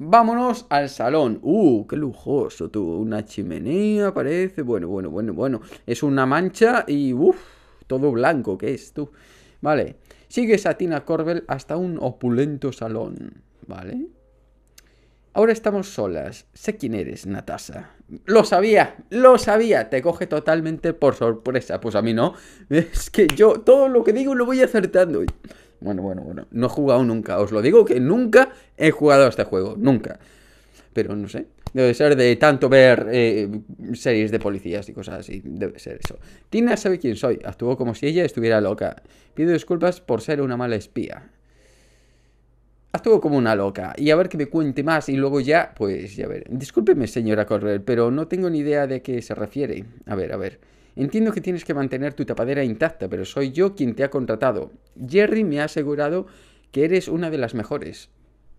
Vámonos al salón. ¡Uh, qué lujoso, tú! Una chimenea parece. Bueno, bueno, bueno, bueno. Es una mancha y... ¡Uf! Todo blanco que es, tú. Vale. Sigues a Tina Corbel hasta un opulento salón. Vale. Ahora estamos solas. Sé quién eres, Natasha. Lo sabía, lo sabía. Te coge totalmente por sorpresa. Pues a mí no. Es que yo todo lo que digo lo voy acertando. Bueno, bueno, bueno. No he jugado nunca. Os lo digo que nunca he jugado a este juego. Nunca. Pero no sé. Debe ser de tanto ver eh, series de policías y cosas así. Debe ser eso. Tina sabe quién soy. Actuó como si ella estuviera loca. Pido disculpas por ser una mala espía. Actuó como una loca. Y a ver que me cuente más. Y luego ya, pues ya ver. Discúlpeme, señora Correr, pero no tengo ni idea de qué se refiere. A ver, a ver. Entiendo que tienes que mantener tu tapadera intacta, pero soy yo quien te ha contratado. Jerry me ha asegurado que eres una de las mejores.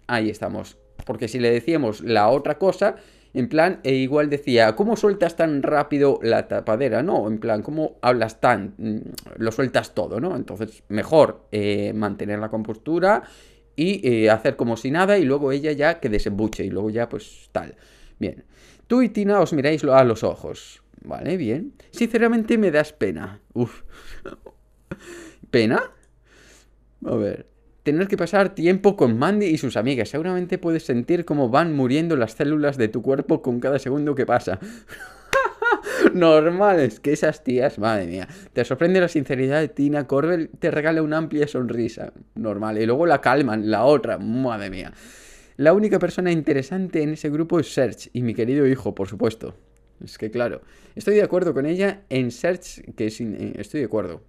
Ahí estamos. Porque si le decíamos la otra cosa, en plan, e igual decía, ¿cómo sueltas tan rápido la tapadera? No, en plan, ¿cómo hablas tan? Mm, lo sueltas todo, ¿no? Entonces, mejor eh, mantener la compostura y eh, hacer como si nada y luego ella ya que desembuche y luego ya pues tal. Bien, tú y Tina os miráis a los ojos. Vale, bien. Sinceramente me das pena. Uf. ¿Pena? A ver. Tener que pasar tiempo con Mandy y sus amigas. Seguramente puedes sentir cómo van muriendo las células de tu cuerpo con cada segundo que pasa. Normal, es que esas tías, madre mía. Te sorprende la sinceridad de Tina Corbel, te regala una amplia sonrisa. Normal. Y luego la calman, la otra, madre mía. La única persona interesante en ese grupo es Serge y mi querido hijo, por supuesto. Es que claro, estoy de acuerdo con ella en Search, que eh, estoy de acuerdo.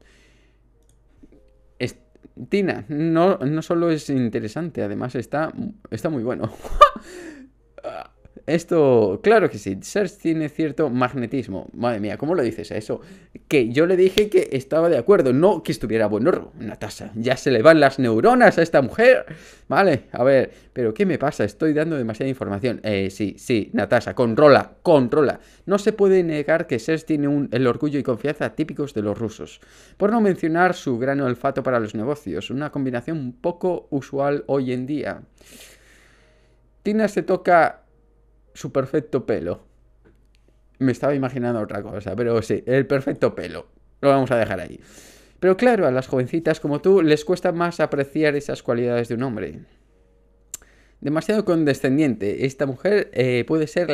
Tina, no, no solo es interesante, además está, está muy bueno. Ah, esto, claro que sí, Sers tiene cierto magnetismo. Madre mía, ¿cómo lo dices a eso? Que yo le dije que estaba de acuerdo, no que estuviera bueno, Natasha. Ya se le van las neuronas a esta mujer. Vale, a ver, pero ¿qué me pasa? Estoy dando demasiada información. Eh, sí, sí, Natasha, controla, controla. No se puede negar que Sers tiene el orgullo y confianza típicos de los rusos. Por no mencionar su gran olfato para los negocios, una combinación poco usual hoy en día. Tina se toca su perfecto pelo. Me estaba imaginando otra cosa, pero sí, el perfecto pelo. Lo vamos a dejar ahí. Pero claro, a las jovencitas como tú les cuesta más apreciar esas cualidades de un hombre. Demasiado condescendiente. Esta mujer eh, puede ser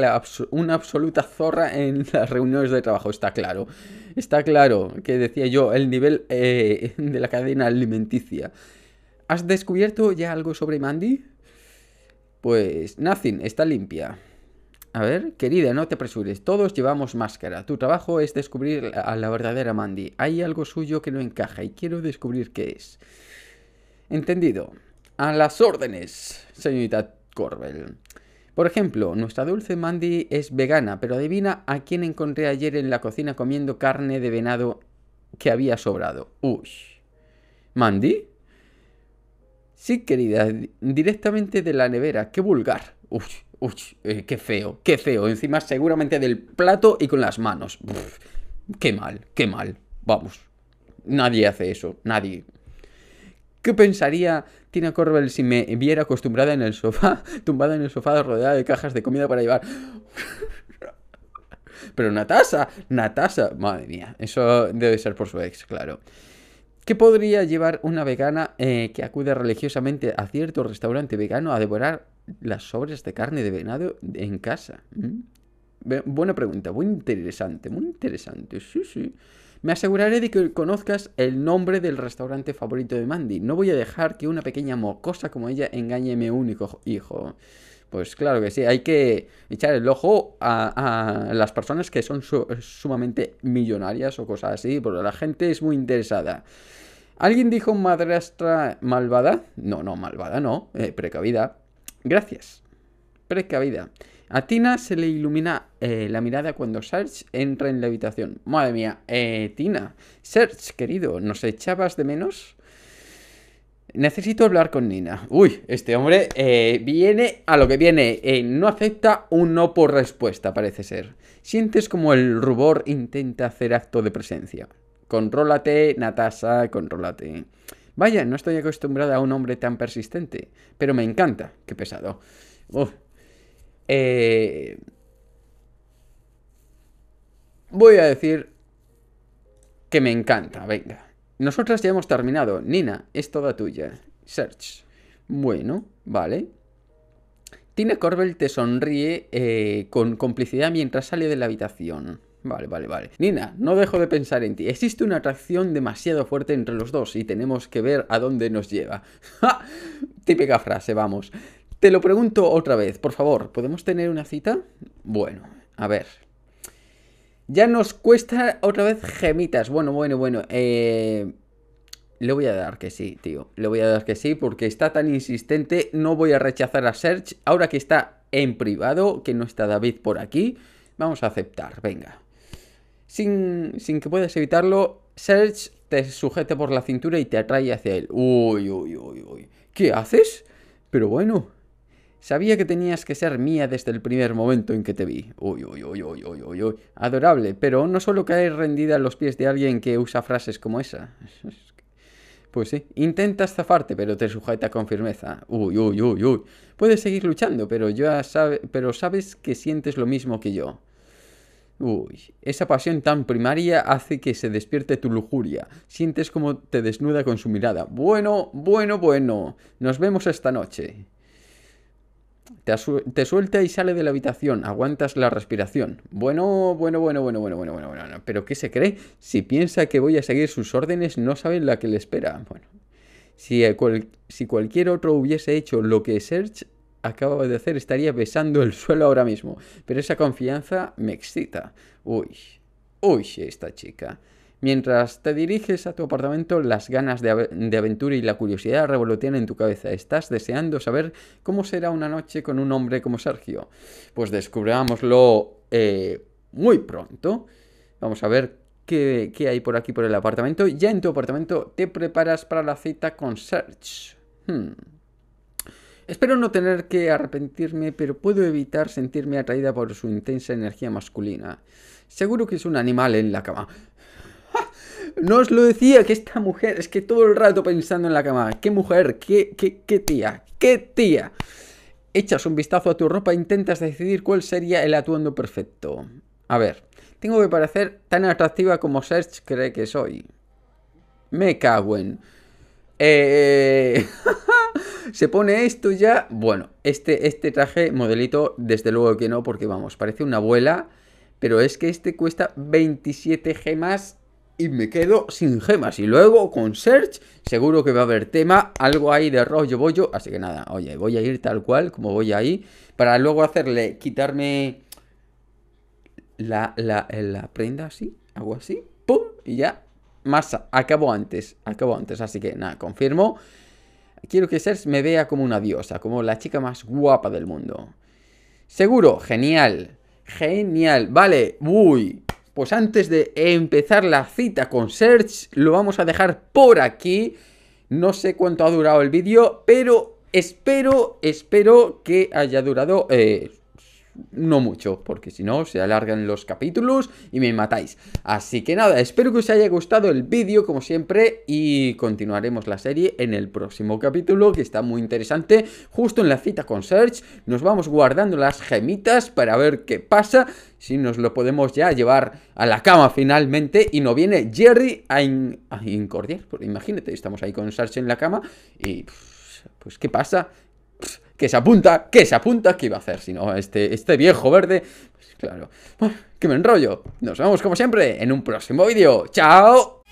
una absoluta zorra en las reuniones de trabajo, está claro. Está claro que decía yo, el nivel eh, de la cadena alimenticia. ¿Has descubierto ya algo sobre Mandy? Pues, nothing, está limpia. A ver, querida, no te apresures, todos llevamos máscara. Tu trabajo es descubrir a la verdadera Mandy. Hay algo suyo que no encaja y quiero descubrir qué es. Entendido. A las órdenes, señorita Corbel. Por ejemplo, nuestra dulce Mandy es vegana, pero adivina a quién encontré ayer en la cocina comiendo carne de venado que había sobrado. Uy. ¿Mandy? Sí, querida, directamente de la nevera. ¡Qué vulgar! Uf, uf, eh, qué feo, qué feo. Encima seguramente del plato y con las manos. qué mal, qué mal. Vamos. Nadie hace eso, nadie. ¿Qué pensaría Tina Corbel si me viera acostumbrada en el sofá, tumbada en el sofá rodeada de cajas de comida para llevar? Pero Natasha, Natasa, madre mía, eso debe ser por su ex, claro. ¿Qué podría llevar una vegana eh, que acude religiosamente a cierto restaurante vegano a devorar las sobras de carne de venado en casa? Mm. Buena pregunta, muy interesante, muy interesante. Sí, sí. Me aseguraré de que conozcas el nombre del restaurante favorito de Mandy. No voy a dejar que una pequeña mocosa como ella engañe a mi único hijo. Pues claro que sí, hay que echar el ojo a, las personas que son sumamente millonarias o cosas así, porque la gente es muy interesada. ¿Alguien dijo madrastra malvada? No, no, malvada no, eh, precavida. Gracias. Precavida. A Tina se le ilumina eh, la mirada cuando Serge entra en la habitación. Madre mía, eh, Tina. Serge, querido, ¿nos echabas de menos? Necesito hablar con Nina. Uy, este hombre eh, viene a lo que viene. no acepta un no por respuesta, parece ser. Sientes como el rubor intenta hacer acto de presencia. Contrólate, Natasha, contrólate. Vaya, no estoy acostumbrada a un hombre tan persistente, pero me encanta. Qué pesado. Eh, voy a decir que me encanta, venga. Nosotras ya hemos terminado. Nina, es toda tuya. Search. Bueno, vale. Tina Corbel te sonríe eh, con complicidad mientras sale de la habitación. Vale, vale, vale. Nina, no dejo de pensar en ti. Existe una atracción demasiado fuerte entre los dos y tenemos que ver a dónde nos lleva. ¡Ja! Típica frase, vamos. Te lo pregunto otra vez, por favor, ¿podemos tener una cita? Bueno, a ver. Ya nos cuesta otra vez gemitas. Bueno, bueno, bueno. Eh, le voy a dar que sí, tío. Le voy a dar que sí porque está tan insistente. No voy a rechazar a Search. Ahora que está en privado, que no está David por aquí, vamos a aceptar. Venga sin, sin que puedas evitarlo, Serge te sujeta por la cintura y te atrae hacia él. Uy, uy, uy, uy. ¿Qué haces? Pero bueno, sabía que tenías que ser mía desde el primer momento en que te vi. Uy, uy, uy, uy, uy, uy, Adorable, pero no solo caes rendida a los pies de alguien que usa frases como esa. Pues sí, intentas zafarte, pero te sujeta con firmeza. Uy, uy, uy, uy. Puedes seguir luchando, pero ya sabe, pero sabes que sientes lo mismo que yo. Uy, esa pasión tan primaria hace que se despierte tu lujuria. Sientes como te desnuda con su mirada. Bueno, bueno, bueno. Nos vemos esta noche. Te, suelta y sale de la habitación. Aguantas la respiración. Bueno, bueno, bueno, bueno, bueno, bueno, bueno, bueno. ¿Pero qué se cree? Si piensa que voy a seguir sus órdenes, no sabe la que le espera. Bueno. Si, si cualquier otro hubiese hecho lo que Serge acabo de hacer estaría besando el suelo ahora mismo. Pero esa confianza me excita. Uy, uy, esta chica. Mientras te diriges a tu apartamento, las ganas de, aventura y la curiosidad revolotean en tu cabeza. Estás deseando saber cómo será una noche con un hombre como Sergio. Pues descubrámoslo eh, muy pronto. Vamos a ver qué, qué, hay por aquí, por el apartamento. Ya en tu apartamento te preparas para la cita con Serge. Hmm. Espero no tener que arrepentirme, pero puedo evitar sentirme atraída por su intensa energía masculina. Seguro que es un animal en la cama. No os lo decía que esta mujer, es que todo el rato pensando en la cama. ¡Qué mujer! ¡Qué, qué, tía! ¡Qué tía! Echas un vistazo a tu ropa e intentas decidir cuál sería el atuendo perfecto. A ver, tengo que parecer tan atractiva como Serge cree que soy. Me caguen. Eh... Se pone esto ya. Bueno, este, este traje modelito, desde luego que no, porque vamos, parece una abuela. Pero es que este cuesta 27 gemas y me quedo sin gemas. Y luego con Search seguro que va a haber tema, algo ahí de rollo bollo. Así que nada, oye, voy a ir tal cual como voy ahí. Para luego hacerle, quitarme la, prenda así, hago así, ¡pum! Y ya, masa, acabo antes, acabo antes. Así que nada, confirmo quiero que Serge me vea como una diosa, como la chica más guapa del mundo. Seguro, genial, genial, vale, uy. Pues antes de empezar la cita con Serge, lo vamos a dejar por aquí. No sé cuánto ha durado el vídeo, pero espero, espero que haya durado eh, no mucho, porque si no se alargan los capítulos y me matáis. Así que nada, espero que os haya gustado el vídeo como siempre y continuaremos la serie en el próximo capítulo que está muy interesante. Justo en la cita con Serge, nos vamos guardando las gemitas para ver qué pasa, si nos lo podemos ya llevar a la cama finalmente y no viene Jerry a, incordiar. Imagínate, estamos ahí con Search en la cama y pues ¿qué pasa? que se apunta, que se apunta, ¿qué iba a hacer? Si no, este, este viejo verde, pues claro, que me enrollo. Nos vemos como siempre en un próximo vídeo. ¡Chao!